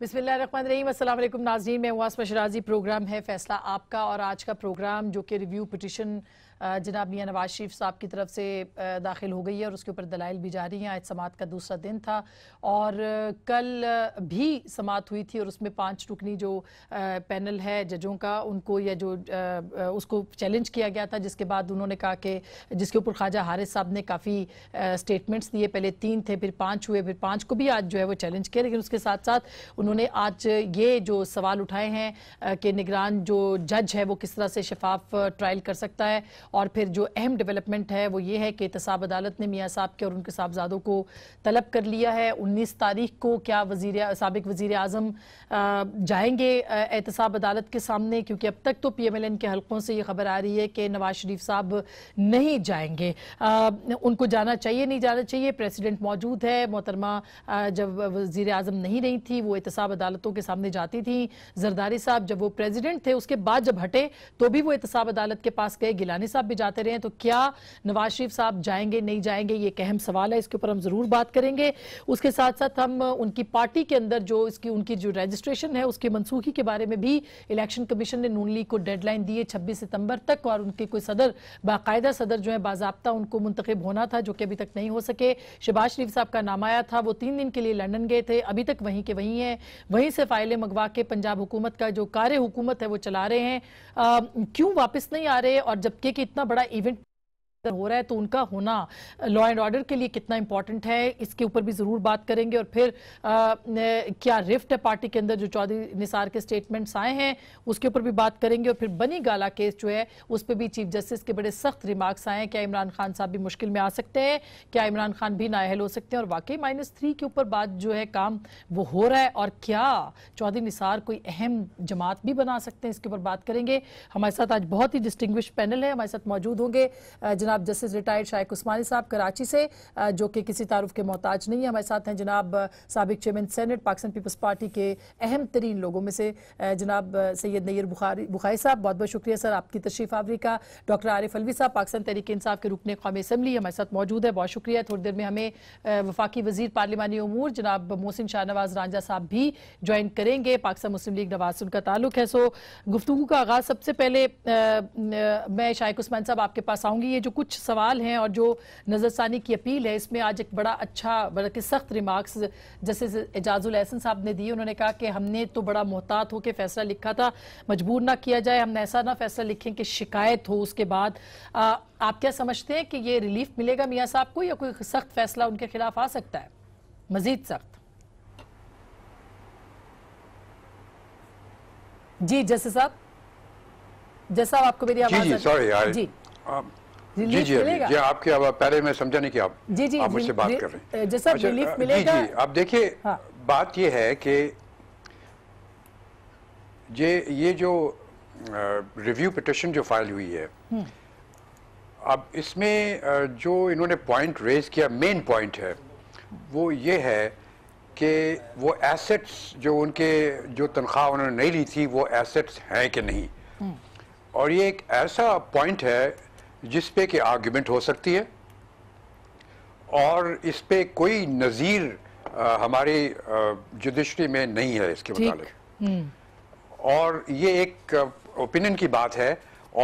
बिस्मिल नाजरीन मैं वास मशराजी प्रोग्राम है फैसला आपका और आज का प्रोग्राम जो कि रिव्यू पटिशन जनाब मियाँ नवाज शरीफ साहब की तरफ से दाखिल हो गई है और उसके ऊपर दलाइल भी जा रही हैं आज समात का दूसरा दिन था और कल भी समात हुई थी और उसमें पांच रुकनी जो पैनल है जजों का उनको या जो उसको चैलेंज किया गया था जिसके बाद उन्होंने कहा कि जिसके ऊपर ख्वाजा हारिस साहब ने काफ़ी स्टेटमेंट्स दिए पहले तीन थे फिर पाँच हुए फिर पाँच को भी आज जो है वो चैलेंज किया लेकिन उसके साथ साथ उन्होंने आज ये जो सवाल उठाए हैं कि निगरान जो जज है वो किस तरह से शफाफ ट्रायल कर सकता है और फिर जो अहम डेवलपमेंट है वो ये है कि एहतसाब अदालत ने मियाँ साहब के और उनके साहबजादों को तलब कर लिया है उन्नीस तारीख को क्या वजीर सबक वजीर अजम जाएंगे एहतसाब अदालत के सामने क्योंकि अब तक तो पी एम एल एन के हलकों से ये खबर आ रही है कि नवाज शरीफ साहब नहीं जाएंगे आ, उनको जाना चाहिए नहीं जाना चाहिए प्रेसिडेंट मौजूद है मोहतरमा जब वजीर अजम नहीं रही थी वो एहतसाब अदालतों के सामने जाती थी जरदारी साहब जब वो प्रेजिडेंट थे उसके बाद जब हटे तो भी वो एहतसाब अदालत के पास गए गिलानी साहब साहब भी जाते रहे हैं तो क्या नवाज शरीफ साहब जाएंगे नहीं जाएंगे ये एक अहम सवाल है इसके ऊपर हम जरूर बात करेंगे उसके साथ साथ हम उनकी पार्टी के अंदर जो इसकी उनकी जो रजिस्ट्रेशन है उसकी मनसूखी के बारे में भी इलेक्शन कमीशन ने नून लीग को डेडलाइन दी है छब्बीस सितंबर तक और उनके कोई सदर बाकायदा सदर जो है बाबा उनको मुंतखब होना था जो कि अभी तक नहीं हो सके शहबाज शरीफ साहब का नाम आया था वो तीन दिन के लिए लंडन गए थे अभी तक वहीं के वहीं हैं वहीं से फाइलें मंगवा के पंजाब हुकूमत का जो कार्य हुकूमत है वो चला रहे हैं क्यों वापस नहीं आ रहे और जबकि इतना बड़ा इवेंट हो रहा है तो उनका होना लॉ एंड ऑर्डर के लिए कितना इंपॉर्टेंट है इसके ऊपर भी जरूर बात करेंगे और फिर आ, न, क्या रिफ्ट है पार्टी के अंदर जो चौधरी निसार के स्टेटमेंट्स आए हैं उसके ऊपर भी बात करेंगे और फिर बनी गाला केस जो है उस पर भी चीफ जस्टिस के बड़े सख्त रिमार्क्स आए हैं क्या इमरान खान साहब भी मुश्किल में आ सकते हैं क्या इमरान खान भी नाहल हो सकते हैं और वाकई माइनस थ्री के ऊपर बात जो है काम वो हो रहा है और क्या चौधरी निसार कोई अहम जमात भी बना सकते हैं इसके ऊपर बात करेंगे हमारे साथ आज बहुत ही डिस्टिंग्विश पैनल है हमारे साथ मौजूद होंगे जना जनाब जस्टिस रिटायर्ड शायक उस्मानी साहब कराची से जो कि किसी तारुफ के मोहताज नहीं है हमारे साथ हैं जनाब सबक चेयरमैन सेनेट पाकिस्तान पीपल्स पार्टी के अहम तरीन लोगों में से जनाब सैयद नैर बुखारी बुखारी साहब बहुत बहुत शुक्रिया सर आपकी तशरीफ आवरी का डॉक्टर आरिफ अलवी साहब पाकिस्तान तहरीक इंसाफ के रुकने कौमी असम्बली हमारे साथ मौजूद है बहुत शुक्रिया थोड़ी देर में हमें वफाकी वजीर पार्लिमानी अमूर जनाब मोहसिन शाहनवाज रांझा साहब भी ज्वाइन करेंगे पाकिस्तान मुस्लिम लीग नवाज उनका ताल्लुक है सो गुफ्तु का आगाज़ सबसे पहले मैं शायक उस्मान साहब आपके पास आऊँगी ये जो कुछ सवाल हैं और जो नज़रसानी की अपील है इसमें आज एक बड़ा अच्छा कि सख्त रिमार्क्स जैसे एजाजुल एहसन साहब ने दिए उन्होंने कहा कि हमने तो बड़ा मोहतात होकर फैसला लिखा था मजबूर ना किया जाए हमने ऐसा ना फैसला लिखें कि शिकायत हो उसके बाद आ, आप क्या समझते हैं कि ये रिलीफ मिलेगा मियाँ साहब को या कोई सख्त फैसला उनके खिलाफ आ सकता है मजीद सख्त जी जैसे साहब जैसा आपको मेरी आवाज जी, जी सॉरी जी um, जी जी मिलेगा? जी आपके अब पहले मैं समझा नहीं कि आप जी जी आप मुझसे बात कर रहे हैं अच्छा, मिलेगा जी जी आप देखिए हाँ। बात ये है कि ये ये जो रिव्यू पिटिशन जो फाइल हुई है हम्म। अब इसमें जो इन्होंने पॉइंट रेज किया मेन पॉइंट है वो ये है कि वो एसेट्स जो उनके जो तनख्वाह उन्होंने नहीं ली थी वो एसेट्स हैं कि नहीं हम्म। और ये एक ऐसा पॉइंट है जिस पे कि आर्ग्यूमेंट हो सकती है और इस पे कोई नज़ीर हमारी जुडिशरी में नहीं है इसके मुताबिक हम्म। और ये एक ओपिनियन की बात है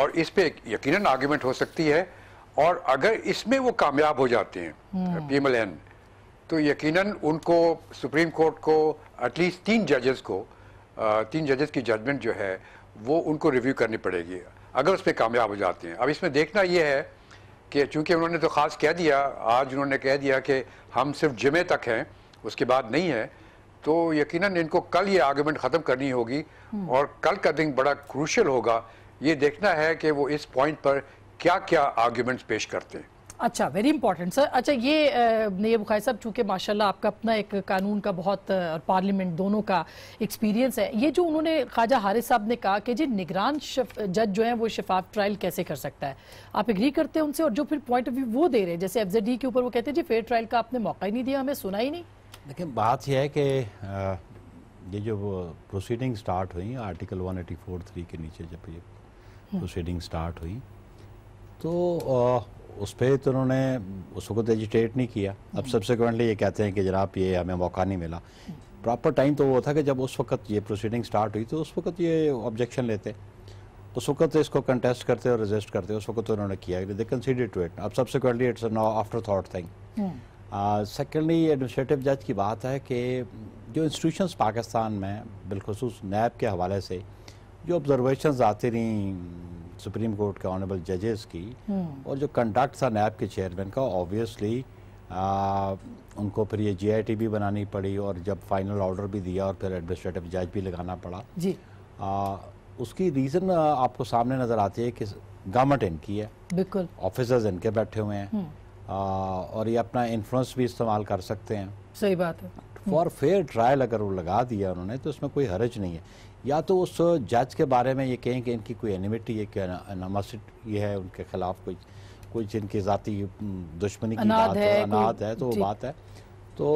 और इस पे यकीनन आर्ग्यूमेंट हो सकती है और अगर इसमें वो कामयाब हो जाते हैं पी एम एल एन तो यकीनन उनको सुप्रीम कोर्ट को एटलीस्ट तीन जजेस को तीन जजेस की जजमेंट जो है वो उनको रिव्यू करनी पड़ेगी अगर उस पर कामयाब हो जाते हैं अब इसमें देखना यह है कि चूँकि उन्होंने तो ख़ास कह दिया आज उन्होंने कह दिया कि हम सिर्फ जिमे तक हैं उसके बाद नहीं है तो यकीनन इनको कल ये आर्गूमेंट ख़त्म करनी होगी हम्म। और कल का दिन बड़ा क्रूशल होगा ये देखना है कि वो इस पॉइंट पर क्या क्या आर्ग्यूमेंट्स पेश करते हैं अच्छा वेरी इंपॉर्टेंट सर अच्छा ये नैब बुखार साहब चूँकि माशाल्लाह आपका अपना एक कानून का बहुत और पार्लियामेंट दोनों का एक्सपीरियंस है ये जो उन्होंने ख्वाजा हारिस साहब ने कहा कि जी निगरान जज जो है वो शफाफ ट्रायल कैसे कर सकता है आप एग्री करते हैं उनसे और जो फिर पॉइंट ऑफ व्यू वो दे रहे हैं जैसे एफ के ऊपर वो कहते हैं जी फेयर ट्रायल का आपने मौका ही नहीं दिया हमें सुना ही नहीं देखिए बात यह है कि ये जो प्रोसीडिंग स्टार्ट हुई आर्टिकल वन थ्री के नीचे जब ये प्रोसीडिंग हम्म। स्टार्ट हुई तो उस पर तो उन्होंने उस तो एजिटेट नहीं किया अब सब्सिक्वेंटली हम्म। ये कहते हैं कि जनाब ये हमें मौका नहीं मिला प्रॉपर टाइम तो वो था कि जब उस वक्त ये प्रोसीडिंग स्टार्ट हुई तो उस वक्त ये ऑब्जेक्शन लेते उस वक्त इसको कंटेस्ट करते और रजिस्ट करते उस वक्त तो उन्होंने किया दे कंसीडर टू इट अब subsequently it's after that thing secondly administrative जज की बात है कि जो इंस्टीट्यूशन पाकिस्तान में बिलखसूस नैब के हवाले से जो ऑब्जर्वेशन आती रहीं सुप्रीम कोर्ट के ऑनरेबल जजेस की हम्म। और जो कंडक्ट था नैब के चेयरमैन का ऑब्वियसली उनको फिर ये जीआईटी भी बनानी पड़ी और जब फाइनल ऑर्डर भी दिया और फिर एडमिनिस्ट्रेटिव जज भी लगाना पड़ा जी आ, उसकी रीज़न आपको सामने नज़र आती है कि गवर्नमेंट इनकी है बिल्कुल ऑफिसर्स इनके बैठे हुए हैं हम्म। आ, और ये अपना इन्फ्लुएंस भी इस्तेमाल कर सकते हैं सही बात है फॉर फेयर ट्रायल अगर वो लगा दिया उन्होंने तो उसमें कोई हरज नहीं है या तो उस जज के बारे में ये कहें कि इनकी कोई एनिमिटी है क्या ये है उनके खिलाफ कोई कोई जिनकी ज़ाती दुश्मनी की बात है अनाथ है तो वो बात है तो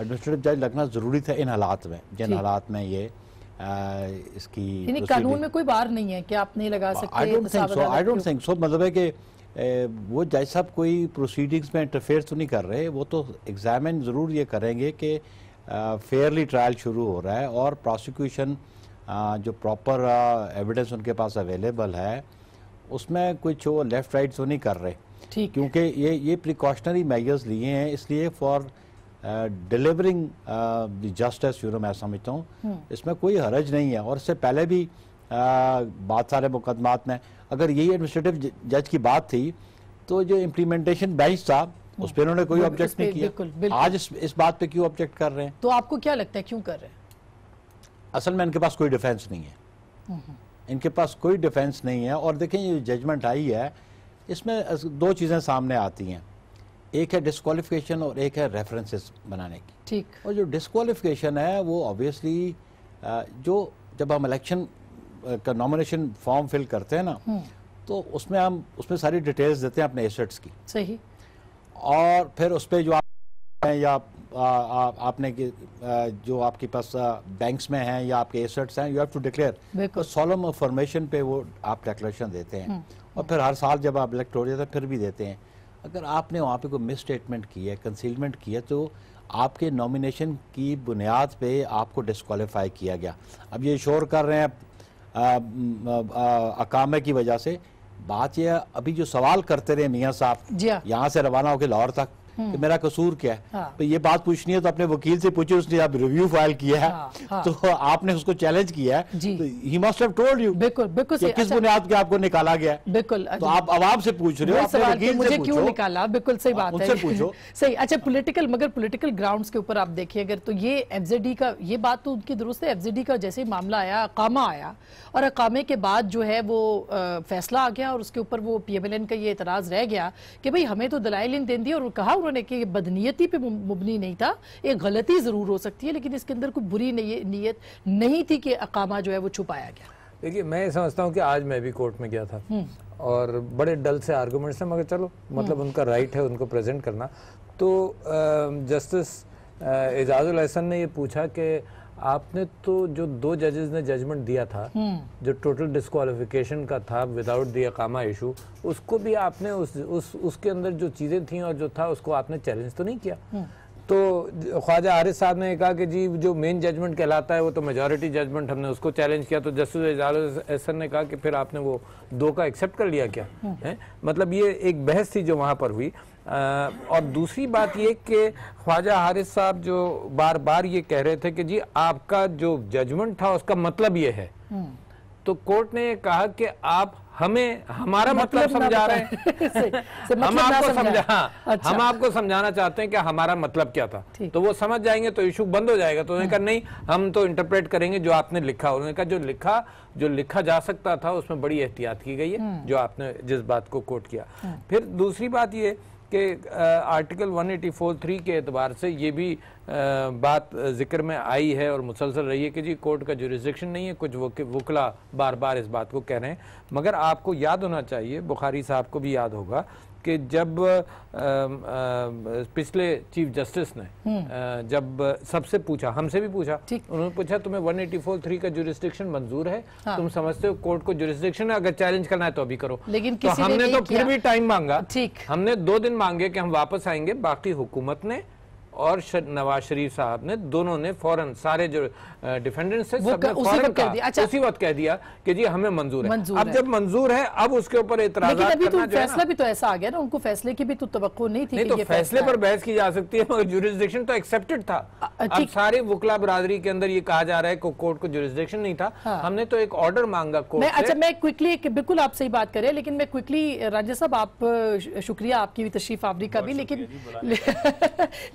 एडमिनिस्ट्रेटिव जज लगना ज़रूरी था इन हालात में जिन हालात में ये आ, इसकी कानून में कोई बार नहीं है कि आप नहीं लगा सकते I don't think so I don't think so मतलब है कि वो जज साहब कोई प्रोसीडिंग्स में इंटरफेयर तो नहीं कर रहे वो तो एग्जामिन ज़रूर ये करेंगे कि फेयरली ट्रायल शुरू हो रहा है और प्रोसिक्यूशन जो प्रॉपर एविडेंस उनके पास अवेलेबल है उसमें कुछ वो लेफ्ट राइट तो नहीं कर रहे ठीक क्योंकि ये ये प्रिकॉशनरी मेजर्स लिए हैं इसलिए for delivering justice you know मैं समझता हूँ हम्म। इसमें कोई हरज नहीं है और इससे पहले भी uh, सारे मुकदमात में अगर यही एडमिनिस्ट्रेटिव जज की बात थी तो जो इम्प्लीमेंटेशन बेंच था हम्म। उस पर उन्होंने कोई ऑब्जेक्ट नहीं किया बिल्कुल, बिल्कुल। आज इस, इस बात पे क्यों ऑब्जेक्ट कर रहे हैं तो आपको क्या लगता है क्यों कर रहे हैं असल में इनके पास कोई डिफेंस नहीं है हम्म। इनके पास कोई डिफेंस नहीं है और देखें ये जजमेंट आई है इसमें दो चीज़ें सामने आती हैं एक है डिस्कालिफिकेशन और एक है रेफरेंसेस बनाने की ठीक और जो डिस्कालिफिकेशन है वो ऑब्वियसली जो जब हम इलेक्शन का नॉमिनेशन फॉर्म फिल करते हैं ना हम्म। तो उसमें हम उसमें सारी डिटेल्स देते हैं अपने एसेट्स की सही और फिर उस पर जो आप या आपने जो आपके पास बैंक्स में हैं या आपके एसेट्स हैं यू हैव टू डिक्लेयर तो सोलम फॉर्मेशन पे वो आप डिक्लेरेशन देते हैं हम्म। और फिर हर साल जब आप इलेक्ट हो जाते हैं फिर भी देते हैं अगर आपने वहाँ पे कोई मिस स्टेटमेंट किया है कंसीलमेंट किया तो आपके नॉमिनेशन की बुनियाद पे आपको डिसक्वालीफाई किया गया अब ये शोर कर रहे हैं अकामे की वजह से बात यह अभी जो सवाल करते रहे मियाँ साहब हाँ। यहाँ से रवाना होकर लाहौर तक कि हम्म। मेरा कसूर क्या है हाँ। तो ये बात पूछनी है तो अपने वकील से पूछे उसने आप रिव्यू फाइल किया है हाँ, हाँ। तो आपने उसको चैलेंज किया है तो he must have told you बिल्कुल बिल्कुल कि किस अच्छा, बुनियाद के आपको निकाला गया बिल्कुल तो अच्छा। आप अवाम से पूछ रहे हो आपने वकील मुझे क्यों निकाला बिल्कुल सही हाँ, बात है पूछो सही अच्छा पोलिटिकल मगर पोलिटिकल ग्राउंड के ऊपर आप देखिए अगर तो ये एफजेडी का ये बात तो उनकी दुरुस्त है एफजेडी का जैसे ही मामला आया अकामा आया और अकामे के बाद जो है वो फैसला आ गया और उसके ऊपर वो पीएमएलएन का ये एतराज रह गया कि भाई हमें तो दलाइल इन दे दी और कहा उन्होंने कि बदनीयती पे मुबनी नहीं था ये गलती ज़रूर हो सकती है लेकिन इसके अंदर कोई बुरी नीयत नहीं थी कि अकामा जो है वो छुपाया गया देखिए मैं समझता हूँ कि आज मैं भी कोर्ट में गया था हम्म। और बड़े डल से आर्गूमेंट्स हैं मगर चलो मतलब हम्म। उनका राइट है उनको प्रेजेंट करना तो जस्टिस एजाजुल हसन ने ये पूछा कि आपने तो जो दो जजेस ने जजमेंट दिया था हम्म। जो टोटल डिस्कालिफिकेशन का था विदाउट दी अकामा इशू उसको भी आपने उस, उस उसके अंदर जो चीज़ें थी और जो था उसको आपने चैलेंज तो नहीं किया हम्म। तो ख्वाजा आरिफ साहब ने कहा कि जी जो मेन जजमेंट कहलाता है वो तो मेजॉरिटी जजमेंट हमने उसको चैलेंज किया तो जस्टिस एजाज एहसन ने कहा कि फिर आपने वो दो का एक्सेप्ट कर लिया क्या हम्म। है मतलब ये एक बहस थी जो वहाँ पर हुई आ, और दूसरी बात ये कि ख्वाजा हारिस साहब जो बार बार ये कह रहे थे कि जी आपका जो जजमेंट था उसका मतलब ये है हम्म। तो कोर्ट ने कहा कि आप हमें हमारा मतलब, मतलब समझा रहे हैं से, से मतलब हाँ, हम आपको समझा अच्छा। हम आपको समझाना चाहते हैं कि हमारा मतलब क्या था तो वो समझ जाएंगे तो इशू बंद हो जाएगा तो उन्होंने कहा हाँ। नहीं हम तो इंटरप्रेट करेंगे जो आपने लिखा उन्होंने कहा जो लिखा जो लिखा जा सकता था उसमें बड़ी एहतियात की गई है हाँ। जो आपने जिस बात को कोट किया फिर दूसरी बात ये कि आर्टिकल 184.3 के अतबार से ये भी आ, बात जिक्र में आई है और मुसलसल रही है कि जी कोर्ट का जुरिस्डिक्शन नहीं है कुछ वकला बार बार इस बात को कह रहे हैं मगर आपको याद होना चाहिए बुखारी साहब को भी याद होगा कि जब आ, आ, पिछले चीफ जस्टिस ने हम्म। जब सबसे पूछा हमसे भी पूछा उन्होंने पूछा तुम्हें वन एटी फोर थ्री का जुरिस्डिक्शन मंजूर है हाँ। तुम समझते हो कोर्ट को है अगर चैलेंज करना है तो अभी करो लेकिन तो हमने तो फिर भी टाइम मांगा हमने दो दिन मांगे कि हम वापस आएंगे बाकी हुकूमत ने और नवाज शरीफ साहब ने दोनों ने फौरन सारे जो डिफेंडेंट्स थे सबने फौरन कह दिया अच्छा उसी वक्त कह दिया कि जी हमें मंजूर है मंजूर अब है। जब मंजूर है अब उसके ऊपर इतराज अभी तो फैसला भी तो ऐसा आ गया ना उनको फैसले की भी तो तो नहीं थी नहीं तो फैसले पर बहस की जा सकती है मगर जुरिस्डिक्शन तो एक्सेप्टेड था अब सारे वकला बरादरी के अंदर ये कहा जा रहा है कि कोर्ट को जुरिस्डिक्शन नहीं था हाँ। हमने तो एक ऑर्डर मांगा कोर्ट अच्छा, से। अच्छा मैं क्विकली बिल्कुल आप सही बात करें लेकिन मैं क्विकली राजेश साहब आप शुक्रिया आपकी भी तशरीफ आवरी का भी लेकिन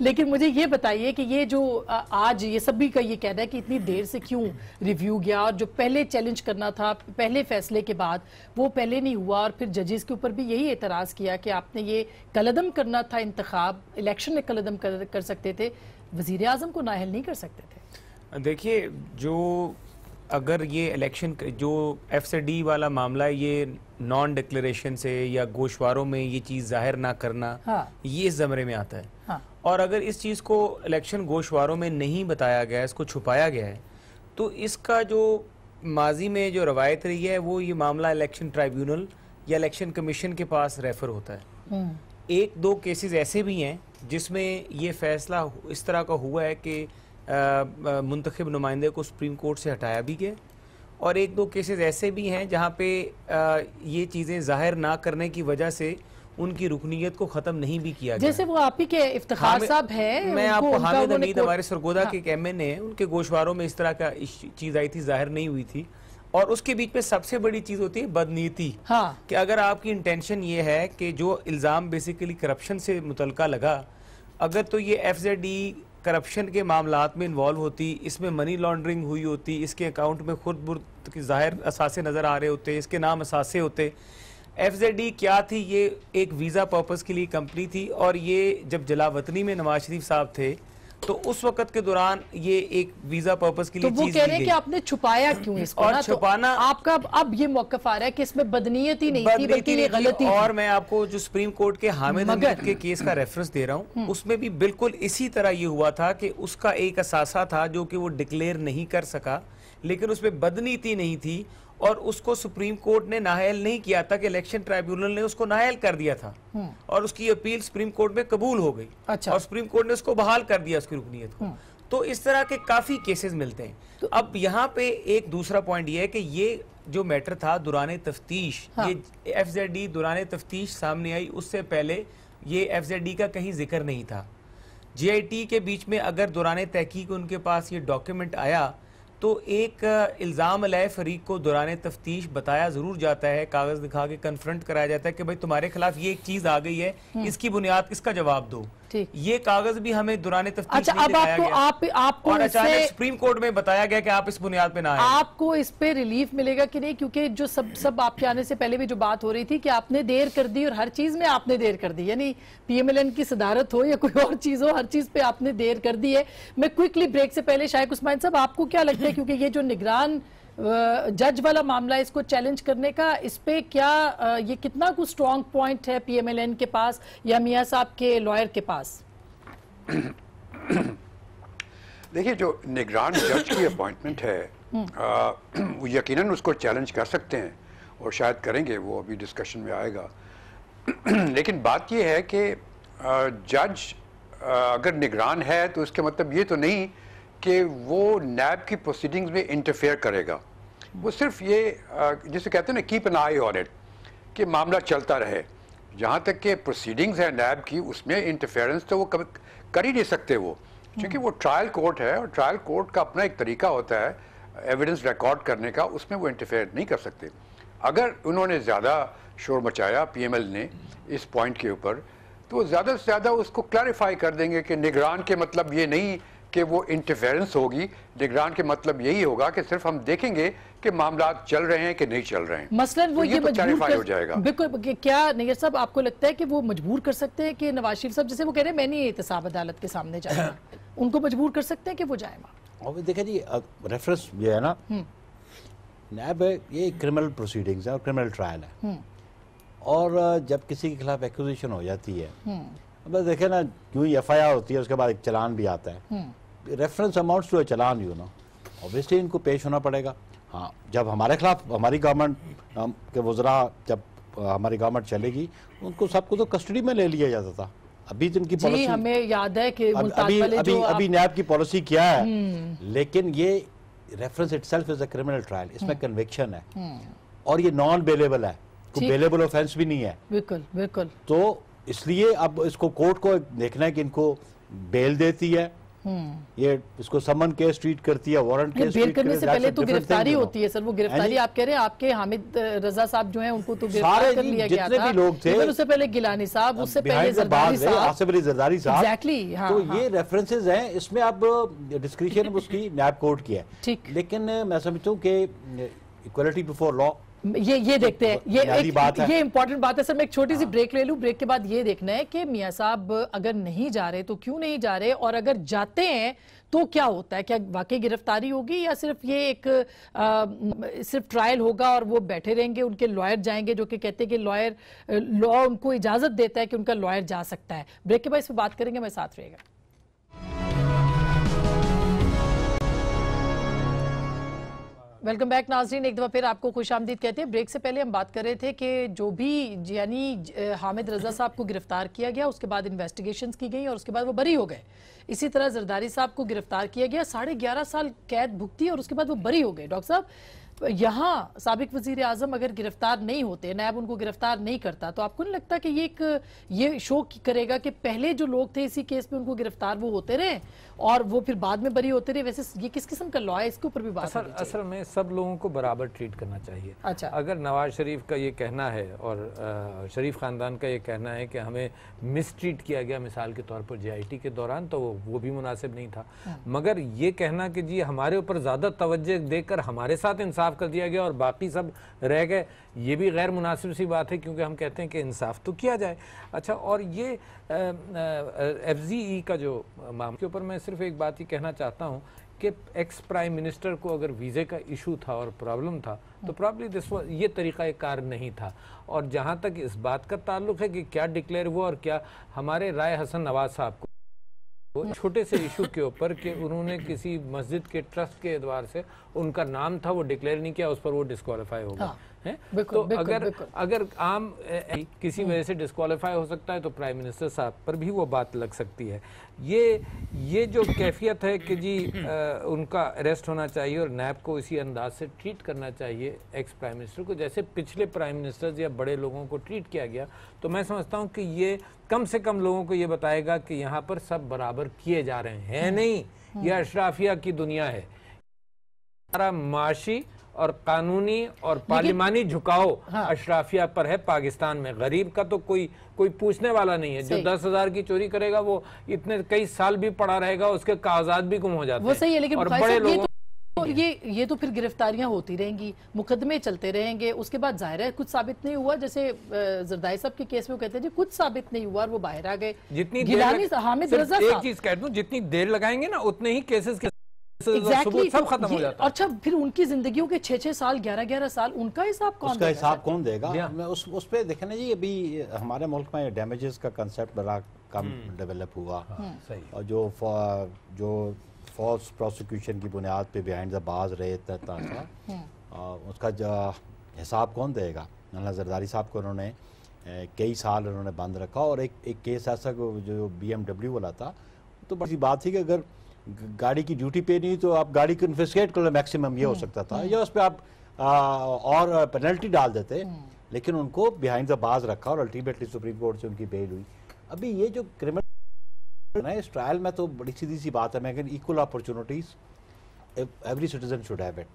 लेकिन मुझे ये बताइए कि ये जो आज ये सभी का ये कहना है कि इतनी देर से क्यों रिव्यू गया और जो पहले चैलेंज करना था पहले फैसले के बाद वो पहले नहीं हुआ और फिर जजेस के ऊपर भी यही एतराज़ किया कि आपने ये कलदम करना था इंतखब इलेक्शन में कलदम कर, कर सकते थे वजीर अजम को नाहल नहीं कर सकते थे देखिए जो अगर ये इलेक्शन जो एफ से डी वाला मामला ये नॉन डिक्लेरेशन से या गोशवारों में ये चीज़ जाहिर ना करना हाँ। ये इस जमरे में आता है और अगर इस चीज़ को इलेक्शन गोशवारों में नहीं बताया गया इसको छुपाया गया है तो इसका जो माजी में जो रवायत रही है वो ये मामला इलेक्शन ट्राइब्यूनल या इलेक्शन कमीशन के पास रेफर होता है हम्म। एक दो केसेस ऐसे भी हैं जिसमें ये फैसला इस तरह का हुआ है कि मुंतखब नुमाइंदे को सुप्रीम कोर्ट से हटाया भी गया और एक दो केसेस ऐसे भी हैं जहाँ पे आ, ये चीज़ें जाहिर ना करने की वजह से उनकी रुकनीत को खत्म नहीं भी किया जैसे वो आप ही के हाँ, इफ्तार साहब हैं मैं आपको हामिद अमीद हमारे सरगोदा हाँ। के कैमे ने उनके गोशवारों में इस तरह का चीज आई थी जाहिर नहीं हुई थी और उसके बीच में सबसे बड़ी चीज होती है बदनीति हाँ। कि अगर आपकी इंटेंशन ये है कि जो इल्ज़ाम बेसिकली करप्शन से मुतलका लगा अगर तो ये एफ जेड डी करप्शन के मामला में इन्वॉल्व होती इसमें मनी लॉन्ड्रिंग हुई होती इसके अकाउंट में खुद बुर्द की ज़ाहिर असासे नज़र आ रहे होते इसके नाम असासे होते एफजेडी क्या थी ये एक वीज़ा पर्पस के लिए कंपनी थी और ये जब जलावतनी में नवाज शरीफ साहब थे तो उस वक्त के दौरान ये एक वीजा पर्पस के तो लिए तो वो कह रहे हैं कि आपने छुपाया क्यों इसको और तो छुपाना तो आपका अब ये मौकफ आ रहा है कि इसमें बदनीयत ही नहीं थी बल्कि ये गलती और मैं आपको जो सुप्रीम कोर्ट के हामिद अहमद के केस का रेफरेंस दे रहा हूँ हम्म। उसमें भी बिल्कुल इसी तरह ये हुआ था कि उसका एक असासा था जो कि वो डिक्लेयर नहीं कर सका लेकिन उसमें बदनीति नहीं थी और उसको सुप्रीम कोर्ट ने नाहल नहीं किया था कि इलेक्शन ट्राइब्यूनल ने उसको नाहल कर दिया था हम्म। और उसकी अपील सुप्रीम कोर्ट में कबूल हो गई अच्छा। और सुप्रीम कोर्ट ने उसको बहाल कर दिया उसकी रुकनीत को हम्म। तो इस तरह के काफ़ी केसेस मिलते हैं तो अब यहाँ पे एक दूसरा पॉइंट ये है कि ये जो मैटर था दुरान तफ्तीश हाँ। ये एफ जेड डी दुरान तफ्तीश सामने आई उससे पहले ये एफ जेड डी का कहीं जिक्र नहीं था जे आई टी के बीच में अगर दुरान तहकीक उनके पास ये डॉक्यूमेंट आया तो एक इल्ज़ाम अलह फरीक को दौरान तफ्तीश बताया ज़रूर जाता है कागज़ दिखा के कन्फ्रंट कराया जाता है कि भाई तुम्हारे खिलाफ ये एक चीज़ आ गई है हम्म। इसकी बुनियाद इसका जवाब दो ये कागज भी हमें दुराने तफ्तीश अच्छा अब आपको आप आपको और अचानक सुप्रीम कोर्ट में बताया गया कि आप इस बुनियाद पे ना आपको इस पे रिलीफ मिलेगा कि नहीं क्योंकि जो सब सब आपके आने से पहले भी जो बात हो रही थी कि आपने देर कर दी और हर चीज में आपने देर कर दी यानी पीएमएलएन की सदारत हो या कोई और चीज हो हर चीज पे आपने देर कर दी है मैं क्विकली ब्रेक से पहले शायक उस्मान साहब आपको क्या लगता है क्योंकि ये जो निगरान जज वाला मामला इसको चैलेंज करने का इस पर क्या ये कितना कुछ स्ट्रॉन्ग पॉइंट है पीएमएलएन के पास या मियाँ साहब के लॉयर के पास देखिए जो निगरान जज की अपॉइंटमेंट है वो यकीनन उसको चैलेंज कर सकते हैं और शायद करेंगे वो अभी डिस्कशन में आएगा लेकिन बात ये है कि जज अगर निगरान है तो उसके मतलब ये तो नहीं कि वो नैब की प्रोसीडिंग्स में इंटरफेयर करेगा वो सिर्फ ये जिसे कहते हैं ना keep an eye on it कि मामला चलता रहे जहाँ तक कि प्रोसीडिंग्स है नैब की उसमें इंटरफेरेंस तो वो कभी कर ही नहीं सकते वो क्योंकि वो ट्रायल कोर्ट है और ट्रायल कोर्ट का अपना एक तरीका होता है एविडेंस रिकॉर्ड करने का उसमें वो इंटरफेयर नहीं कर सकते अगर उन्होंने ज़्यादा शोर मचाया पीएमएल ने इस पॉइंट के ऊपर तो ज़्यादा से ज़्यादा उसको क्लैरिफाई कर देंगे कि निगरान के मतलब ये नहीं कि वो इंटरफेरेंस होगी निगरान के मतलब यही होगा कि सिर्फ हम देखेंगे कि मामला चल रहे हैं कि नहीं चल रहे हैं मसलन वो तो ये, ये तो मजबूर हो जाएगा बिल्कुल क्या नैयर साहब आपको लगता है कि वो मजबूर कर सकते हैं कि नवाज शरीफ साहब जैसे वो कह रहे हैं मैं नहीं एहतसाब अदालत के सामने जाना उनको मजबूर कर सकते हैं कि वो जाए और देखें जी रेफरेंस जो है ना हम्म। नैब ये क्रिमिनल प्रोसीडिंग्स है और क्रिमिनल ट्रायल है और जब किसी के खिलाफ एक्यूजेशन हो जाती है हम्म। अब देखे ना क्यों एफ आई आर होती है उसके बाद एक चलान भी आता है हम्म। रेफरेंस अमाउंट्स जो है चलान यू नो ऑब्वियसली इनको पेश होना पड़ेगा हाँ जब हमारे खिलाफ हमारी गवर्नमेंट के वजरा जब हमारी गवर्नमेंट चलेगी उनको सबको तो कस्टडी में ले लिया जाता था अभी तो इनकी पॉलिसी हमें याद है कि अभी अभी अभी, आप... अभी नैब की पॉलिसी क्या है हम्म। लेकिन ये reference self is a criminal trial इसमें कन्विक्शन हम्म। है हम्म। और ये नॉन बेलेबल है कोई बेलेबल ऑफेंस भी नहीं है बिल्कुल बिल्कुल तो इसलिए अब इसको कोर्ट को देखना है कि इनको बेल देती है हम्म। ये इसको समन केस ट्रीट करती है वारंट केस बेल करने से पहले तो गिरफ्तारी होती है सर वो गिरफ्तारी आप कह रहे हैं आपके हामिद रजा साहब जो है उनको तो गिरफ्तार कर लिया गया था लोग थे उससे पहले गिलानी साहब उससे पहले साहब आसिफ अली जरदारी साहब एग्जैक्टली हाँ, तो ये रेफरेंसेज हाँ। हैं इसमें अब डिस्क्रिप्शन उसकी नैब कोर्ट की है लेकिन मैं समझता हूँ कि इक्वलिटी बिफोर लॉ ये ये तो देखते हैं ये एक, बात है। ये इंपॉर्टेंट बात है सर मैं एक छोटी सी ब्रेक हाँ। ले लूं ब्रेक के बाद ये देखना है कि मियाँ साहब अगर नहीं जा रहे तो क्यों नहीं जा रहे और अगर जाते हैं तो क्या होता है क्या वाकई गिरफ्तारी होगी या सिर्फ ये एक आ, सिर्फ ट्रायल होगा और वो बैठे रहेंगे उनके लॉयर जाएंगे जो कि कहते हैं कि लॉयर लॉ उनको इजाजत देता है कि उनका लॉयर जा सकता है ब्रेक के बाद इस पर बात करेंगे मैं साथ रहेगा वेलकम बैक नाजरीन एक दफ़ा फिर आपको खुश आमदीद कहते हैं ब्रेक से पहले हम बात कर रहे थे कि जो भी यानी हामिद रजा साहब को गिरफ्तार किया गया उसके बाद इन्वेस्टिगेशन की गई और उसके बाद वो बरी हो गए इसी तरह जरदारी साहब को गिरफ्तार किया गया साढ़े ग्यारह साल कैद भुगती और उसके बाद वो बरी हो गए डॉक्टर साहब यहाँ सबक वजीर आजम अगर गिरफ्तार नहीं होते नैब उनको गिरफ्तार नहीं करता तो आपको नहीं लगता कि ये एक ये शो करेगा कि पहले जो लोग थे इसी केस में उनको गिरफ्तार वो होते रहे और वो फिर बाद में बरी होते रहे वैसे ये किस किस्म का लॉ है इसके ऊपर भी बात असल, असल में सब लोगों को बराबर ट्रीट करना चाहिए अच्छा अगर नवाज शरीफ का ये कहना है और शरीफ खानदान का ये कहना है कि हमें मिसट्रीट किया गया मिसाल के तौर पर जे के दौरान तो वो भी मुनासिब नहीं था हाँ। मगर ये कहना कि जी हमारे ऊपर ज़्यादा तोज्जह देकर हमारे साथ इंसान साफ़ कर दिया गया और बाकी सब रह गए ये भी गैर मुनासिब सी बात है क्योंकि हम कहते हैं कि इंसाफ तो किया जाए अच्छा और ये एफ जी ई का जो मामले के ऊपर मैं सिर्फ एक बात ही कहना चाहता हूँ कि एक्स प्राइम मिनिस्टर को अगर वीज़े का इशू था और प्रॉब्लम था तो प्रॉब्ली दिस ये तरीका कार नहीं था और जहाँ तक इस बात का ताल्लुक है कि क्या डिक्लेयर हुआ और क्या हमारे राय हसन नवाज साहब छोटे से इशू के ऊपर कि उन्होंने किसी मस्जिद के ट्रस्ट के एतवार से उनका नाम था वो डिक्लेयर नहीं किया उस पर वो डिस्कालीफाई हो गया हाँ। तो अगर अगर आम ए, किसी हम्म। वजह से डिस्कालीफाई हो सकता है तो प्राइम मिनिस्टर साहब पर भी वो बात लग सकती है ये ये जो कैफियत है कि जी आ, हम्म। उनका अरेस्ट होना चाहिए और नैब को इसी अंदाज से ट्रीट करना चाहिए एक्स प्राइम मिनिस्टर को जैसे पिछले प्राइम मिनिस्टर्स या बड़े लोगों को ट्रीट किया गया तो मैं समझता हूँ कि ये कम से कम लोगों को ये बताएगा कि यहाँ पर सब बराबर किए जा रहे हैं हम्म। नहीं यह अशराफिया की दुनिया है हमारा माशी और कानूनी और पार्लिमानी झुकाव हाँ। अशराफिया पर है पाकिस्तान में गरीब का तो कोई कोई पूछने वाला नहीं है जो दस हजार की चोरी करेगा वो इतने कई साल भी पड़ा रहेगा उसके कागजात भी गुम हो जाते हैं सही है लेकिन और बड़े लोग तो ये ये तो फिर गिरफ्तारियां होती रहेंगी मुकदमे चलते रहेंगे उसके बाद जाहिर है कुछ साबित नहीं हुआ जैसे जरदाई साहब के केस में कहते हैं जी कुछ साबित नहीं हुआ और वो बाहर आ गए जितनी हामिद एक चीज जितनी देर लगाएंगे ना उतने ही केसेस के एग्जैक्टली exactly, सब खत्म हो जाता अच्छा फिर उनकी जिंदगियों के छह छह साल ग्यारह ग्यारह साल उनका हिसाब कौन उसका हिसाब कौन देगा मैं उस उस पर जी अभी हमारे मुल्क में डैमेजेस का कंसेप्ट बड़ा कम डेवलप hmm. हुआ हाँ, hmm. सही और जो जो फॉल्स प्रोसिक्यूशन की बुनियाद पे बिहाइंड द बाज रहे hmm. उसका हिसाब कौन देगा नाना जरदारी साहब को उन्होंने कई साल उन्होंने बंद रखा और एक एक केस ऐसा जो बी एम डब्ल्यू वाला था तो बड़ी बात थी कि अगर गाड़ी की ड्यूटी पे नहीं तो आप गाड़ी कन्फिस्केट कर लो मैक्सिमम ये हो हम्म, सकता था हम्म। या उस पर आप आ, और पेनल्टी डाल देते हम्म। लेकिन उनको बिहाइंड द बाज रखा और अल्टीमेटली सुप्रीम कोर्ट से उनकी बेल हुई अभी ये जो क्रिमिनल इस ट्रायल में तो बड़ी सीधी सी बात है मैं equal opportunities every citizen should have it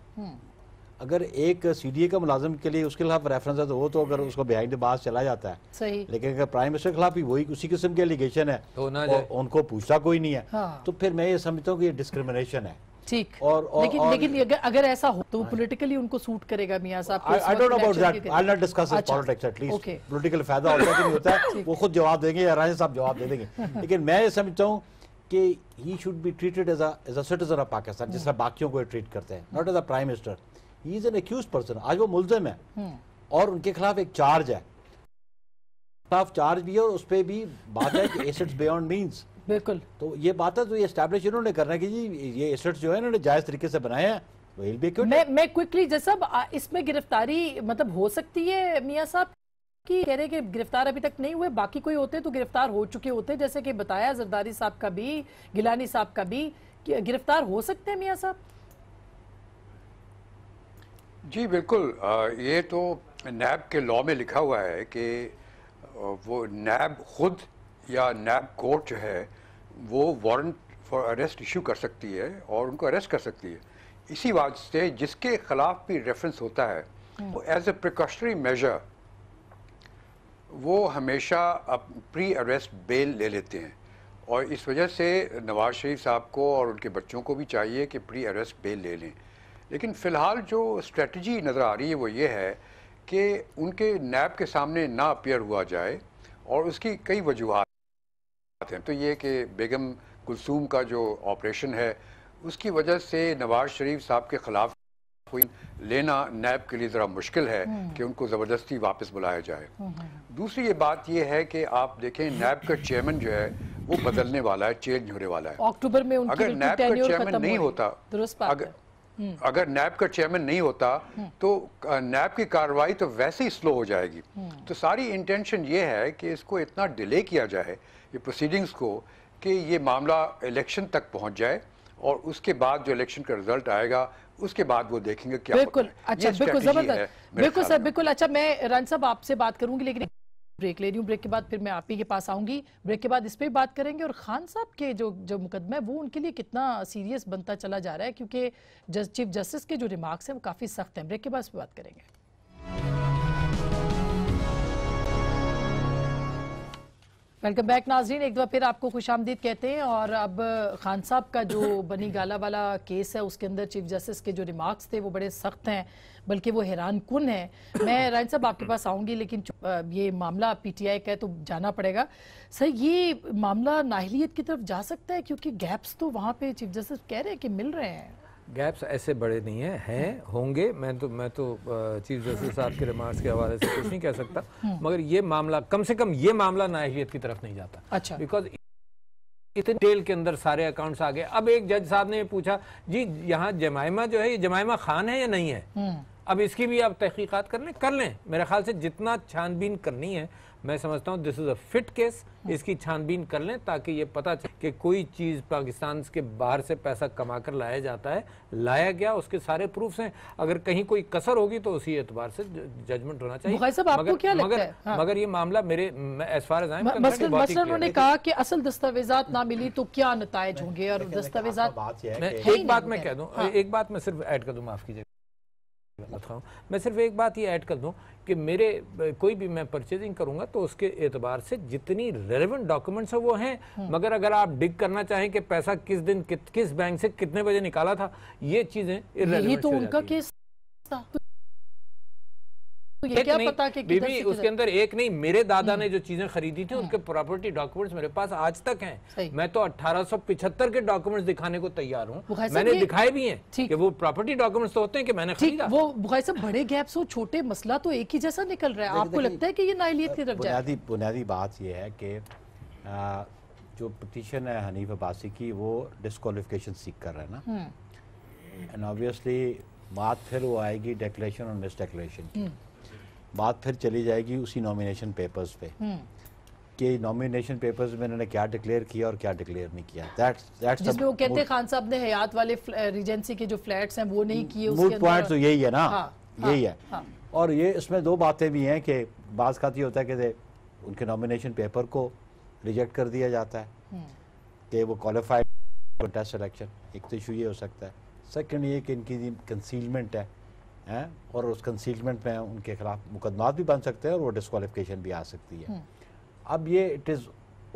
अगर एक सीडीए का मुलाजम के लिए उसके खिलाफ रेफरेंस है तो वो तो अगर उसको बिहाइंड द बास चला जाता है सही लेकिन अगर प्राइम मिनिस्टर के खिलाफ भी वही उसी किस्म के एलिगेशन है तो ना उनको पूछता कोई नहीं है हाँ। तो फिर मैं ये समझता हूँ कि ये डिस्क्रिमिनेशन है ठीक और, और लेकिन और, लेकिन अगर, अगर ऐसा हो तो पॉलिटिकली उनको सूट करेगा मियां साहब I don't know about that I will not discuss it politics at least political फायदा होता है कि नहीं होता है वो खुद जवाब देंगे या राजन साहब जवाब दे देंगे लेकिन मैं ये समझता हूँ कि he should be treated as as a citizen of Pakistan जिस तरह बाकियों को ट्रीट करते हैं not as a prime minister he is an accused person आज वो मुलजम है हम्म। और उनके खिलाफ एक चार्ज है खिलाफ चार्ज भी है और उस पर भी बात है कि एसेट्स बियॉन्ड मीन्स बिल्कुल तो ये बात है तो ये स्टैब्लिश इन्होंने करना है कि जी ये एसेट्स जो है इन्होंने जायज तरीके से बनाए हैं तो मैं मैं क्विकली जैसा इसमें गिरफ्तारी मतलब हो सकती है मियाँ साहब कि कह रहे कि गिरफ्तार अभी तक नहीं हुए बाकी कोई होते तो गिरफ्तार हो चुके होते जैसे कि बताया जरदारी साहब का भी गिलानी साहब का भी गिरफ्तार हो सकते हैं मियाँ साहब जी बिल्कुल ये तो नैब के लॉ में लिखा हुआ है कि वो नैब खुद या नैब कोर्ट जो है वो वारंट फॉर अरेस्ट इशू कर सकती है और उनको अरेस्ट कर सकती है इसी वास्ते जिसके खिलाफ भी रेफरेंस होता है हम्म। वो एज ए प्रिकॉशनरी मेजर वो हमेशा प्री अरेस्ट बेल ले लेते हैं और इस वजह से नवाज शरीफ साहब को और उनके बच्चों को भी चाहिए कि प्री अरेस्ट बेल ले लें लेकिन फ़िलहाल जो स्ट्रेटजी नज़र आ रही है वो ये है कि उनके नैब के सामने ना अपेयर हुआ जाए और उसकी कई वजूहत हैं तो ये कि बेगम कुलसूम का जो ऑपरेशन है उसकी वजह से नवाज शरीफ साहब के ख़िलाफ़ कोई लेना नैब के लिए ज़रा मुश्किल है हम्म। कि उनको ज़बरदस्ती वापस बुलाया जाए हम्म, हम्म, दूसरी ये बात ये है कि आप देखें नैब का चेयरमैन जो है वो बदलने वाला है चेंज होने वाला है अक्टूबर में अगर नैब का चेयरमैन नहीं होता अगर हम्म। अगर नैब का चेयरमैन नहीं होता हम्म। तो नैब की कार्रवाई तो वैसे ही स्लो हो जाएगी हम्म। तो सारी इंटेंशन ये है कि इसको इतना डिले किया जाए ये प्रोसीडिंग्स को कि ये मामला इलेक्शन तक पहुंच जाए और उसके बाद जो इलेक्शन का रिजल्ट आएगा उसके बाद वो देखेंगे क्या बिल्कुल अच्छा बिल्कुल जबरदस्त बिल्कुल सर बिल्कुल अच्छा मैं रन साहब आपसे बात करूंगी लेकिन ब्रेक ले रही हूँ ब्रेक के बाद फिर मैं आप ही के पास आऊँगी ब्रेक के बाद इस पर बात करेंगे और खान साहब के जो जो मुकदमा है वो उनके लिए कितना सीरियस बनता चला जा रहा है क्योंकि जस, चीफ जस्टिस के जो रिमार्क्स हैं वो काफ़ी सख्त हैं ब्रेक के बाद इस पर बात करेंगे वेलकम बैक नाजरीन एक बार फिर आपको खुश आमदीद कहते हैं और अब खान साहब का जो बनी गाला वाला केस है उसके अंदर चीफ जस्टिस के जो रिमार्क्स थे वो बड़े सख्त हैं बल्कि वो हैरान कन हैं मैं रान साहब आपके पास आऊँगी लेकिन ये मामला पी टी आई का है तो जाना पड़ेगा सर ये मामला नाहलीत की तरफ जा सकता है क्योंकि गैप्स तो वहाँ पर चीफ जस्टिस कह रहे हैं कि मिल रहे हैं गैप्स ऐसे बड़े नहीं हैं हैं होंगे मैं तो मैं तो चीफ जस्टिस साहब के रिमार्क्स के हवाले से कुछ नहीं कह सकता हम्म। मगर ये मामला कम से कम ये मामला नाहियत की तरफ नहीं जाता अच्छा बिकॉज इतने डिटेल के अंदर सारे अकाउंट्स आ गए अब एक जज साहब ने पूछा जी यहाँ जमाइमा जो है ये जमाइमा खान है या नहीं है हम्म। अब इसकी भी आप तहकीकात कर लें कर लें मेरे ख्याल से जितना छानबीन करनी है मैं समझता हूँ this is a fit case इसकी छानबीन कर लें ताकि ये पता चले कि कोई चीज़ पाकिस्तान के बाहर से पैसा कमा कर लाया जाता है लाया गया उसके सारे प्रूफ हैं अगर कहीं कोई कसर होगी तो उसी एतबार से जजमेंट होना चाहिए मगर, आपको क्या लगता मगर, है? हाँ। मगर ये मामला मेरे एज फार एज उन्होंने कहा कि असल दस्तावेजा ना मिली तो क्या नतज होंगे और दस्तावेजा एक बात मैं कह दूँ हाँ। एक बात मैं सिर्फ ऐड कर दूँ माफ कीजिए रखा मैं सिर्फ एक बात ये ऐड कर दूँ कि मेरे कोई भी मैं परचेजिंग करूँगा तो उसके एतबार से जितनी रेलिवेंट डॉक्यूमेंट्स हैं वो हैं हम्म। मगर अगर आप डिग करना चाहें कि पैसा किस दिन कि, किस बैंक से कितने बजे निकाला था ये चीज़ें तो उनका केस था तो पता कि बीबी उसके अंदर एक नहीं मेरे दादा हम्म। ने जो चीजें खरीदी थी उनके प्रॉपर्टी हम्म। डॉक्यूमेंट्स मेरे पास आज तक हैं मैं तो 1875 के डॉक्यूमेंट्स दिखाने को तैयार हूँ मैंने दिखाए भी हैं कि वो प्रॉपर्टी डॉक्यूमेंट्स तो होते हैं कि मैंने खरीदा वो साहब बड़े गैप्स हो छोटे मसला तो एक ही जैसा निकल रहा है आपको लगता है की ये नाइलियत की बुनियादी बात यह है की जो पिटिशन है हनीफ अब्बासी की वो डिस्कालीफिकेशन सीख कर रहे हैं ना एंड हम्म। ऑब्वियसली बात फिर वो आएगी डेक्लेशन और मिस डेक्लेशन की बात फिर चली जाएगी उसी नॉमिनेशन पेपर्स पे हम्म। कि नॉमिनेशन पेपर्स में इन्होंने क्या डिक्लेयर किया और क्या डिक्लेयर नहीं किया दैट्स दैट्स वो कहते खान साहब ने हयात वाले रीजेंसी के जो फ्लैट्स हैं वो नहीं किए पॉइंट तो यही है ना हाँ, यही हाँ, है हाँ. और ये इसमें दो बातें भी हैं कि बाज का तो होता है कि उनके नॉमिनेशन पेपर को रिजेक्ट कर दिया जाता है हम्म। कि वो क्वालिफाइड सिलेक्शन एक तो इशू ये हो सकता है सेकेंड ये कि इनकी कंसीलमेंट है हैं और उस कंसीलमेंट में उनके खिलाफ मुकदमा भी बन सकते हैं और वो डिसकॉलीफिकेशन भी आ सकती है हम्म। अब ये इट इज़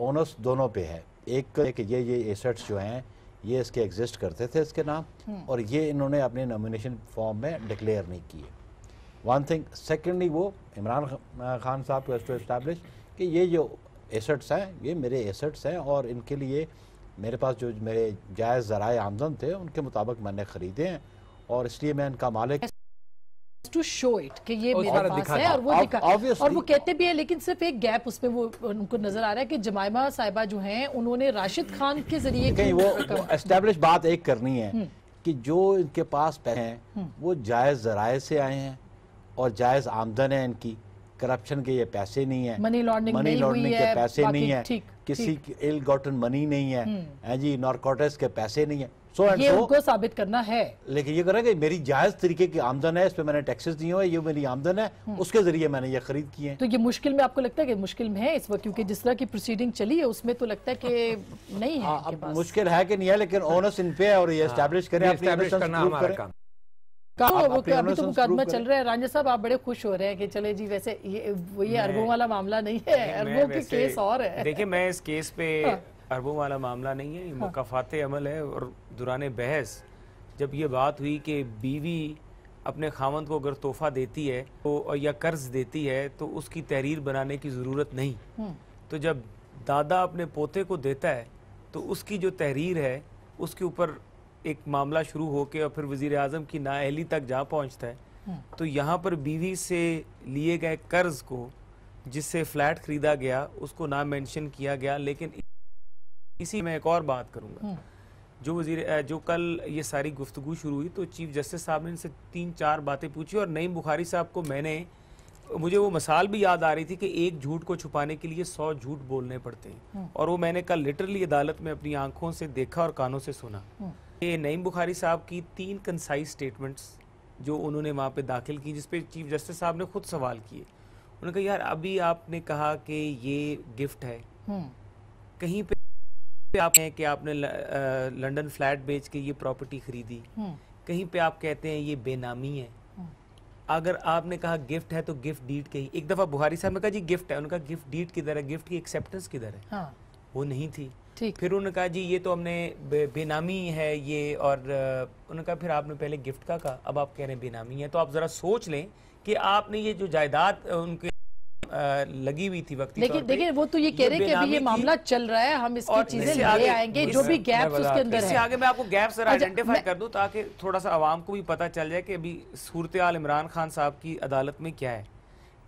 ओनस दोनों पे है एक तो कि ये ये एसेट्स जो हैं ये इसके एग्जिस्ट करते थे इसके नाम हम्म। और ये इन्होंने अपने नॉमिनेशन फॉर्म में डिक्लेयर नहीं किए वन थिंग सेकेंडली वो इमरान खान साहब को इस्टेब्लिश तो कि ये जो एसेट्स हैं ये मेरे एसेट्स हैं और इनके लिए मेरे पास जो मेरे जायज़ ज़रा आमदन थे उनके मुताबिक मैंने ख़रीदे हैं और इसलिए मैं इनका मालिक टू शो इट कि ये मेरे पास है और वो दिखा और वो कहते भी है लेकिन सिर्फ एक गैप उसमें वो उनको नजर आ रहा है कि जमायमा साहिबा जो हैं उन्होंने राशिद खान के जरिए कहीं वो एस्टेब्लिश बात एक करनी है हम्म। कि जो इनके पास पैसे हैं हम्म। वो जायज़ जराए से आए हैं और जायज़ आमदन है इनकी करप्शन के ये पैसे नहीं है मनी लॉन्ड्रिंग मनी लॉन्ड्रिंग के पैसे नहीं है किसी इल गॉटन मनी नहीं है जी नॉर्कोटेस के पैसे नहीं है so ये so, उनको साबित करना है लेकिन ये करें कि मेरी जायज तरीके की आमदन है इस पे मैंने टैक्सेस दिए हुए ये मेरी आमदन है हम्म। उसके जरिए मैंने ये खरीद की है तो ये मुश्किल में आपको लगता है कि मुश्किल में है इस वक्त क्योंकि जिस तरह की प्रोसीडिंग चली है उसमें तो लगता है कि नहीं है आ, हाँ, मुश्किल है कि नहीं है लेकिन ऑनर्स इन पे है और ये स्टैब्लिश हाँ, करें अभी तो मुकदमा चल रहा है राजा साहब आप बड़े खुश हो रहे हैं कि चले जी वैसे ये ये अरबों वाला मामला नहीं है अरबों के केस और है देखिए मैं इस केस पे हाँ। अरबों वाला मामला नहीं है ये हाँ। मकाफात अमल है और दुरान बहस जब ये बात हुई कि बीवी अपने खामन को अगर तोहफा देती है तो या कर्ज देती है तो उसकी तहरीर बनाने की ज़रूरत नहीं हम्म। तो जब दादा अपने पोते को देता है तो उसकी जो तहरीर है उसके ऊपर एक मामला शुरू होकर और फिर वज़ी अजम की नाअहली तक जा पहुँचता है हम्म। तो यहाँ पर बीवी से लिए गए कर्ज को जिससे फ्लैट खरीदा गया उसको ना मेंशन किया गया लेकिन इसी में एक और बात करूंगा हम्म। जो वजीर जो कल ये सारी गुफ्तु शुरू हुई तो चीफ जस्टिस साहब ने इनसे तीन चार बातें पूछी और नईम बुखारी साहब को मैंने मुझे वो मसाल भी याद आ रही थी कि एक झूठ को छुपाने के लिए सौ झूठ बोलने पड़ते हैं हम्म। और वो मैंने कल लिटरली अदालत में अपनी आंखों से देखा और कानों से सुना हम्म। ये नईम बुखारी साहब की तीन कंसाइज स्टेटमेंट्स जो उन्होंने वहाँ पे दाखिल की जिसपे चीफ जस्टिस साहब ने खुद सवाल किए उन्होंने कहा यार अभी आपने कहा कि ये गिफ्ट है कहीं पे पे आप हैं कि आपने लंदन फ्लैट बेच के ये प्रॉपर्टी खरीदी हम्म। कहीं पे आप कहते हैं ये बेनामी है हम्म। अगर आपने कहा गिफ्ट है तो गिफ्ट डीड कही एक दफा बुहारी साहब ने कहा जी गिफ्ट है उनका गिफ्ट डीड किधर है गिफ्ट की एक्सेप्टेंस किधर है हाँ। वो नहीं थी फिर उन्होंने कहा जी ये तो हमने बे, बेनामी है ये और उन्होंने कहा फिर आपने पहले गिफ्ट का कहा अब आप कह रहे हैं बेनामी है तो आप जरा सोच लें कि आपने ये जो जायदाद उनके लगी हुई थी वक्त लेकिन देखिए वो तो ये कह रहे हैं कि ये मामला चल रहा है हम इसकी चीजें ले आएंगे जो भी गैप्स उसके अंदर है आगे मैं आपको गैप्स अच्छा, आइडेंटिफाई कर दूं ताकि थोड़ा सा आवाम को भी पता चल जाए कि अभी सूरत आल इमरान खान साहब की अदालत में क्या है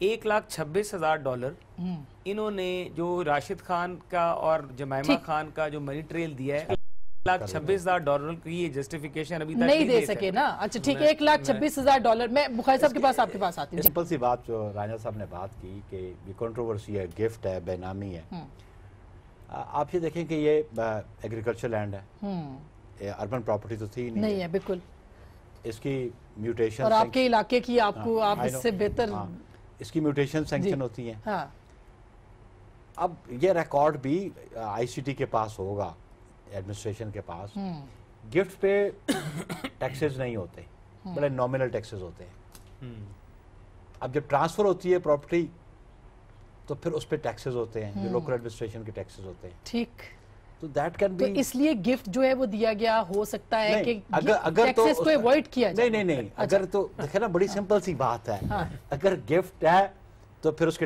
एक लाख छब्बीस हजार डॉलर हम्म। इन्होंने जो राशिद खान का और जमैमा खान का जो मनी ट्रेल दिया है लाख छब्बीस हजार डॉलर की ये जस्टिफिकेशन अभी तक नहीं दे सके ना अच्छा ठीक है एक लाख छब्बीस हजार डॉलर मैं बुखारी साहब के पास आपके पास आती हूँ सिंपल सी बात जो राजा साहब ने बात की कि ये कंट्रोवर्सी है गिफ्ट है बेनामी है हम्म। आप ये देखें कि ये एग्रीकल्चर लैंड है अर्बन हम्म। प्रॉपर्टी तो थी नहीं, नहीं है बिल्कुल इसकी म्यूटेशन और आपके इलाके की हाँ, आपको आप इससे बेहतर हाँ, इसकी म्यूटेशन सैंक्शन होती है हाँ। अब ये रिकॉर्ड भी आईसीटी के पास होगा एडमिनिस्ट्रेशन के पास गिफ्ट हम्म। पे टैक्सेस नहीं होते बड़े नॉमिनल टैक्सेस होते हैं हम्म। अब जब ट्रांसफर होती है प्रॉपर्टी तो फिर उस पर टैक्सेस होते हैं जो लोकल हम्म। एडमिनिस्ट्रेशन के टैक्सेस होते हैं ठीक तो दैट कैन बी इसलिए गिफ्ट जो है वो दिया गया हो सकता है कि अगर अगर तो को अवॉइड किया जाए नहीं नहीं नहीं अच्छा। अगर तो देखिए ना बड़ी सिंपल हाँ। सी बात है हाँ। अगर गिफ्ट है तो फिर उसके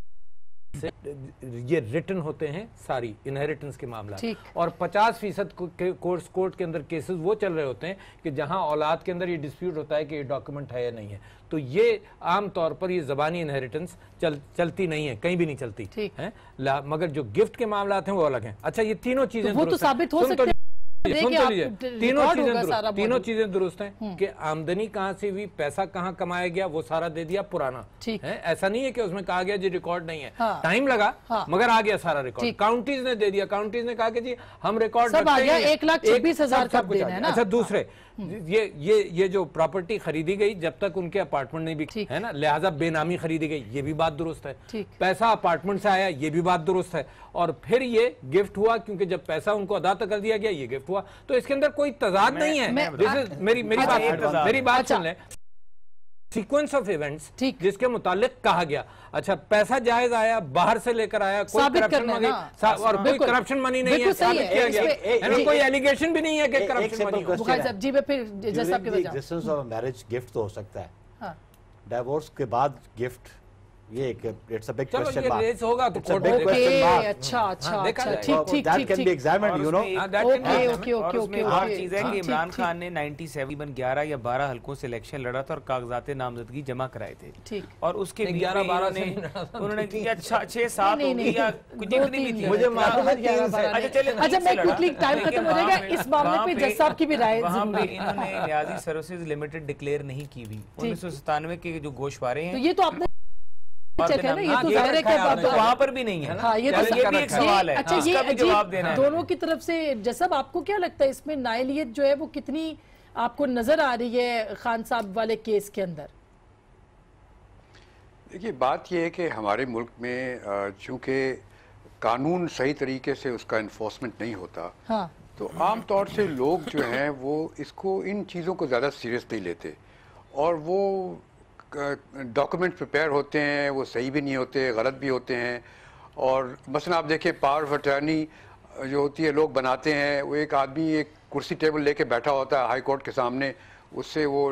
से ये रिटर्न होते हैं सारी इनहेरिटेंस के मामला और 50 फीसद कोर्स कोर्ट के अंदर केसेस वो चल रहे होते हैं कि जहां औलाद के अंदर ये डिस्प्यूट होता है कि ये डॉक्यूमेंट है या नहीं है तो ये आम तौर पर ये जबानी इनहेरिटेंस चल चलती नहीं है कहीं भी नहीं चलती है मगर जो गिफ्ट के मामला हैं वो अलग हैं अच्छा ये तीनों चीजें तो, तो साबित हो तो सकते हैं सुन तीनों चीजें तीनों चीजें दुरुस्त हैं हम्म। कि आमदनी कहाँ से हुई पैसा कहाँ कमाया गया वो सारा दे दिया पुराना है ऐसा नहीं है कि उसमें कहा गया जी रिकॉर्ड नहीं है हाँ। टाइम लगा हाँ। मगर आ गया सारा रिकॉर्ड काउंटीज ने दे दिया काउंटीज ने कहा कि जी हम रिकॉर्ड एक लाख छब्बीस हजार अच्छा दूसरे हाँ। ये ये ये जो प्रॉपर्टी खरीदी गई जब तक उनके अपार्टमेंट नहीं बिकी है ना लिहाजा बेनामी खरीदी गई ये भी बात दुरुस्त है पैसा अपार्टमेंट से आया ये भी बात दुरुस्त है और फिर ये गिफ्ट हुआ क्योंकि जब पैसा उनको अदा तो कर दिया गया ये गिफ्ट हुआ तो इसके अंदर कोई तजाद नहीं है मेरी मेरी अच्छा, बात मेरी बात सुन अच्छा। लें सीक्वेंस ऑफ इवेंट्स जिसके मुतालिक कहा गया अच्छा पैसा जायज आया बाहर से लेकर आया कोई करप्शन मनी और कोई करप्शन मनी नहीं है साबित किया गया कोई एलिगेशन भी नहीं है कि करप्शन मनी फिर मैरिज गिफ्ट तो हो सकता है डाइवोर्स हाँ। के बाद गिफ्ट ये एक it's a big question mark raise होगा तो कोर्ट में क्वेश्चन मार्क अच्छा हाँ, अच्छा अच्छा ठीक ठीक that can be examined you know okay okay okay okay और चीज है कि इमरान खान ने 97 इवन 11 या 12 हलकों से इलेक्शन लड़ा था और कागजात नामजदगी जमा कराए थे ठीक और उसके 11 12 ने उन्होंने कि अच्छा 6 7 हो गया कुछ इतनी भी थी मुझे मालूम है अच्छा चलिए अच्छा मैं क्विकली टाइम खत्म हो जाएगा इस मामले पे जज साहब की भी राय जरूरी इन्होंने न्याजी सर्विसेज लिमिटेड डिक्लेअर नहीं की हुई 1997 के जो गोशवारे हैं तो ये तो आपने हाँ, तो तो वहाँ पर भी नहीं है हाँ, तो अच्छा, जवाब देना दोनों की तरफ से जैसा आपको क्या लगता है इसमें नायलियत जो है वो कितनी आपको नजर आ रही है खान साहब वाले केस के अंदर देखिए बात यह है कि हमारे मुल्क में चूंकि कानून सही तरीके से उसका इन्फोर्समेंट नहीं होता हाँ। तो आमतौर से लोग जो हैं वो इसको इन चीज़ों को ज़्यादा सीरियस नहीं लेते और वो डॉक्यूमेंट प्रिपेयर होते हैं वो सही भी नहीं होते गलत भी होते हैं और मसला आप देखें पावर ऑफ अटर्नी जो होती है लोग बनाते हैं वो एक आदमी एक कुर्सी टेबल लेके बैठा होता है हाई कोर्ट के सामने उससे वो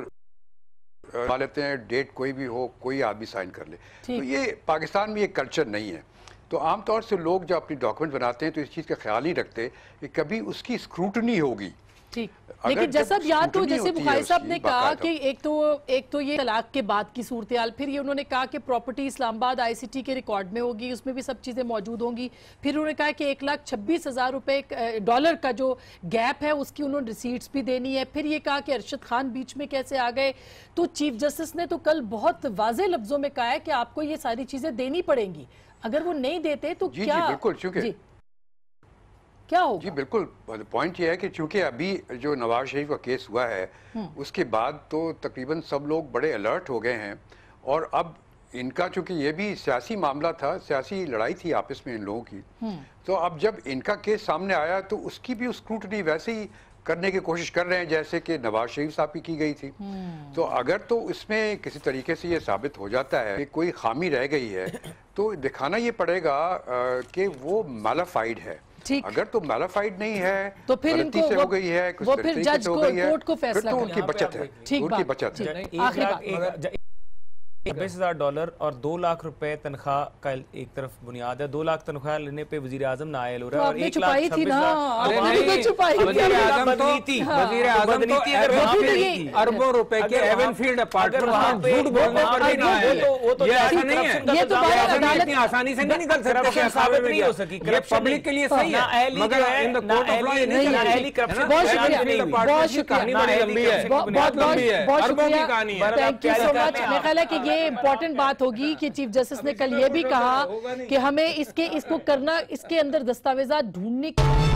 ला लेते हैं डेट कोई भी हो कोई आदमी साइन कर ले तो ये पाकिस्तान में ये कल्चर नहीं है तो आमतौर से लोग जब अपनी डॉक्यूमेंट बनाते हैं तो इस चीज़ का ख्याल ही रखते कि कभी उसकी स्क्रूटनी होगी ठीक लेकिन जैसा याद तो जैसे बुखारी साहब ने कहा कि एक तो एक तो ये तलाक के बाद की सूरत हाल फिर ये उन्होंने कहा कि प्रॉपर्टी इस्लामाबाद आईसीटी के रिकॉर्ड में होगी उसमें भी सब चीज़ें मौजूद होंगी फिर उन्होंने कहा कि एक लाख छब्बीस हज़ार रुपये डॉलर का जो गैप है उसकी उन्होंने रिसीट्स भी देनी है फिर ये कहा कि अरशद खान बीच में कैसे आ गए तो चीफ जस्टिस ने तो कल बहुत वाजे लफ्ज़ों में कहा है कि आपको ये सारी चीज़ें देनी पड़ेंगी अगर वो नहीं देते तो क्या बिल्कुल क्या होगा जी बिल्कुल पॉइंट ये है कि चूंकि अभी जो नवाज शरीफ का केस हुआ है हम्म। उसके बाद तो तकरीबन सब लोग बड़े अलर्ट हो गए हैं और अब इनका चूंकि ये भी सियासी मामला था सियासी लड़ाई थी आपस में इन लोगों की हम्म। तो अब जब इनका केस सामने आया तो उसकी भी स्क्रूटनी वैसे ही करने की कोशिश कर रहे हैं जैसे कि नवाज शरीफ साहब की की गई थी हम्म। तो अगर तो इसमें किसी तरीके से ये साबित हो जाता है कि कोई खामी रह गई है तो दिखाना ये पड़ेगा कि वो मालाफाइड है ठीक अगर तो मैलाफाइड नहीं है तो फिर इनको से हो गई है वो फिर जज को कोर्ट को तो फैसला तो उनकी बचत है ठीक उनकी बचत है छब्बीस हज़ार डॉलर और दो लाख रुपए तनख्वाह का एक तरफ बुनियाद है दो लाख तनख्वाह लेने पे वजीर आजम नायल हो रहा है तो एक लाख अरबों रुपए के एवन फील्ड अपार्टमेंट आसानी से नहीं निकल सकते नहीं हो सकी पब्लिक के लिए सही है बहुत शुक्रिया बहुत बहुत बहुत शुक्रिया थैंक यू सो मच मेरा ख्याल है ये इम्पोर्टेंट बात होगी कि चीफ जस्टिस ने कल ये भी कहा तो कि हमें इसके इसको करना इसके अंदर दस्तावेजा ढूंढने की